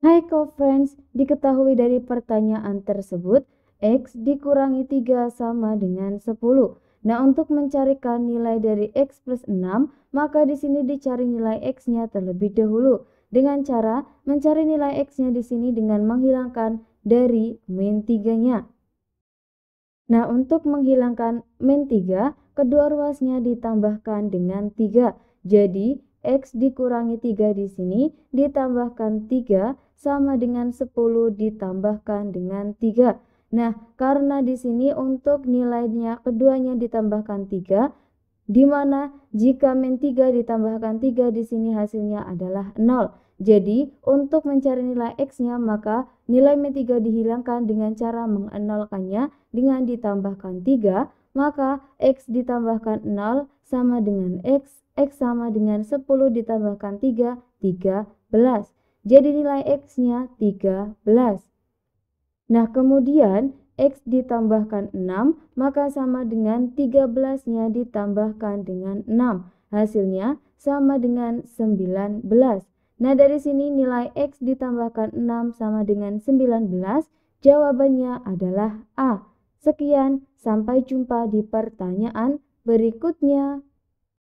Hai co-friends, diketahui dari pertanyaan tersebut, X dikurangi 3 sama dengan 10. Nah, untuk mencarikan nilai dari X plus 6, maka di sini dicari nilai X-nya terlebih dahulu. Dengan cara mencari nilai X-nya di sini dengan menghilangkan dari min 3-nya. Nah, untuk menghilangkan min 3, kedua ruasnya ditambahkan dengan 3. Jadi, X dikurangi 3 di sini ditambahkan 3 sama dengan 10 ditambahkan dengan 3. Nah, karena di sini untuk nilainya keduanya ditambahkan 3, di mana jika min 3 ditambahkan 3 di sini hasilnya adalah 0. Jadi, untuk mencari nilai x-nya maka nilai min 3 dihilangkan dengan cara mengenolkannya dengan ditambahkan 3, maka x ditambahkan 0 sama dengan x, x sama dengan 10 ditambahkan 3, 13. Jadi nilai X-nya 13. Nah, kemudian X ditambahkan 6, maka sama dengan 13-nya ditambahkan dengan 6. Hasilnya sama dengan 19. Nah, dari sini nilai X ditambahkan 6 sama dengan 19. Jawabannya adalah A. Sekian, sampai jumpa di pertanyaan berikutnya.